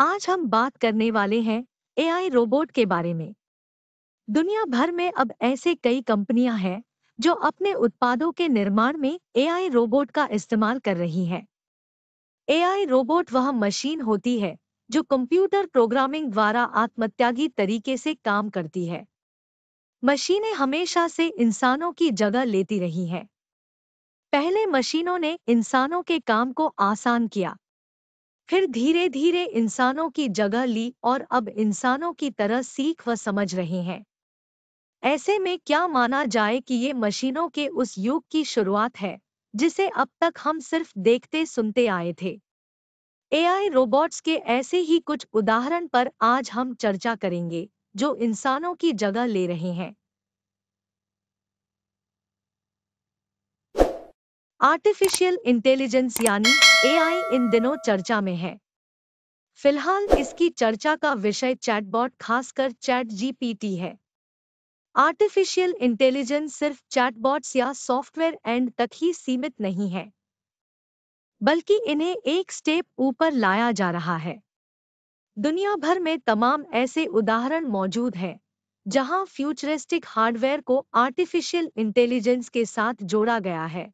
आज हम बात करने वाले हैं एआई रोबोट के बारे में दुनिया भर में अब ऐसे कई कंपनियां हैं जो अपने उत्पादों के निर्माण में एआई रोबोट का इस्तेमाल कर रही हैं। एआई रोबोट वह मशीन होती है जो कंप्यूटर प्रोग्रामिंग द्वारा आत्मत्यागी तरीके से काम करती है मशीनें हमेशा से इंसानों की जगह लेती रही हैं पहले मशीनों ने इंसानों के काम को आसान किया फिर धीरे धीरे इंसानों की जगह ली और अब इंसानों की तरह सीख व समझ रहे हैं ऐसे में क्या माना जाए कि ये मशीनों के उस युग की शुरुआत है जिसे अब तक हम सिर्फ देखते सुनते आए थे एआई रोबोट्स के ऐसे ही कुछ उदाहरण पर आज हम चर्चा करेंगे जो इंसानों की जगह ले रहे हैं आर्टिफिशियल इंटेलिजेंस यानी एआई इन दिनों चर्चा में है फिलहाल इसकी चर्चा का विषय चैटबॉट खासकर चैट जीपीटी है आर्टिफिशियल इंटेलिजेंस सिर्फ चैटबॉट्स या सॉफ्टवेयर एंड तक ही सीमित नहीं है बल्कि इन्हें एक स्टेप ऊपर लाया जा रहा है दुनिया भर में तमाम ऐसे उदाहरण मौजूद हैं जहां फ्यूचरिस्टिक हार्डवेयर को आर्टिफिशियल इंटेलिजेंस के साथ जोड़ा गया है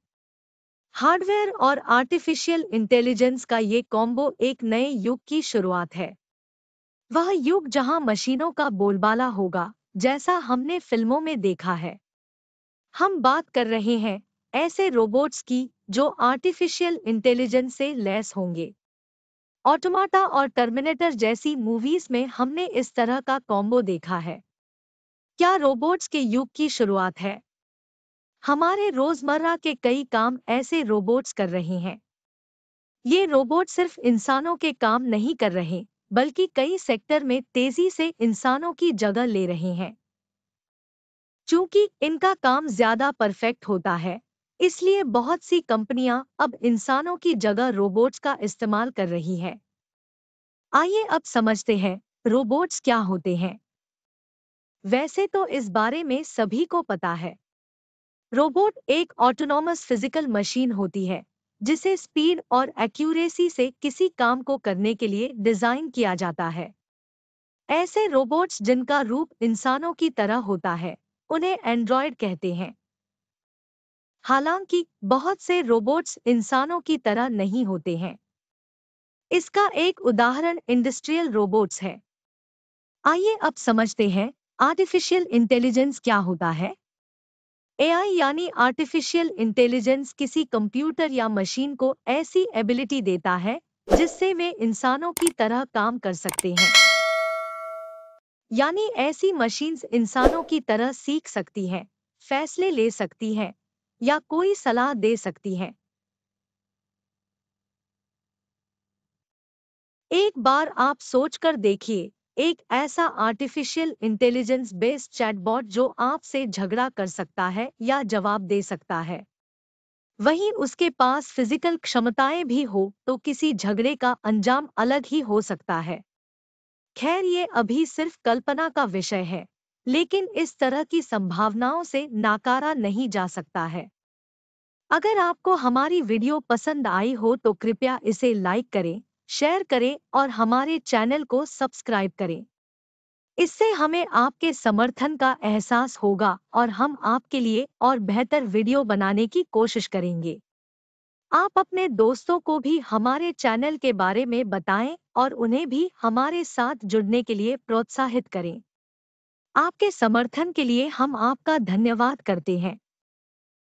हार्डवेयर और आर्टिफिशियल इंटेलिजेंस का ये कॉम्बो एक नए युग की शुरुआत है वह युग जहां मशीनों का बोलबाला होगा जैसा हमने फिल्मों में देखा है हम बात कर रहे हैं ऐसे रोबोट्स की जो आर्टिफिशियल इंटेलिजेंस से लैस होंगे ऑटोमाटा और टर्मिनेटर जैसी मूवीज में हमने इस तरह का कॉम्बो देखा है क्या रोबोट्स के युग की शुरुआत है हमारे रोजमर्रा के कई काम ऐसे रोबोट्स कर रहे हैं ये रोबोट सिर्फ इंसानों के काम नहीं कर रहे बल्कि कई सेक्टर में तेजी से इंसानों की जगह ले रहे हैं चूंकि इनका काम ज्यादा परफेक्ट होता है इसलिए बहुत सी कंपनियां अब इंसानों की जगह रोबोट्स का इस्तेमाल कर रही है आइए अब समझते हैं रोबोट्स क्या होते हैं वैसे तो इस बारे में सभी को पता है रोबोट एक ऑटोनॉमस फिजिकल मशीन होती है जिसे स्पीड और एक्यूरेसी से किसी काम को करने के लिए डिजाइन किया जाता है ऐसे रोबोट्स जिनका रूप इंसानों की तरह होता है उन्हें एंड्रॉयड कहते हैं हालांकि बहुत से रोबोट्स इंसानों की तरह नहीं होते हैं इसका एक उदाहरण इंडस्ट्रियल रोबोट्स है आइए अब समझते हैं आर्टिफिशियल इंटेलिजेंस क्या होता है एआई यानी आर्टिफिशियल इंटेलिजेंस किसी कंप्यूटर या मशीन को ऐसी एबिलिटी देता है जिससे वे इंसानों की तरह काम कर सकते हैं यानी ऐसी मशीन्स इंसानों की तरह सीख सकती हैं फैसले ले सकती हैं या कोई सलाह दे सकती हैं एक बार आप सोचकर देखिए एक ऐसा आर्टिफिशियल इंटेलिजेंस बेस्ड चैटबॉट जो आपसे झगड़ा कर सकता है या जवाब दे सकता है वहीं उसके पास फिजिकल क्षमताएं भी हो तो किसी झगड़े का अंजाम अलग ही हो सकता है खैर ये अभी सिर्फ कल्पना का विषय है लेकिन इस तरह की संभावनाओं से नाकारा नहीं जा सकता है अगर आपको हमारी वीडियो पसंद आई हो तो कृपया इसे लाइक करें शेयर करें और हमारे चैनल को सब्सक्राइब करें इससे हमें आपके समर्थन का एहसास होगा और हम आपके लिए और बेहतर वीडियो बनाने की कोशिश करेंगे आप अपने दोस्तों को भी हमारे चैनल के बारे में बताएं और उन्हें भी हमारे साथ जुड़ने के लिए प्रोत्साहित करें आपके समर्थन के लिए हम आपका धन्यवाद करते हैं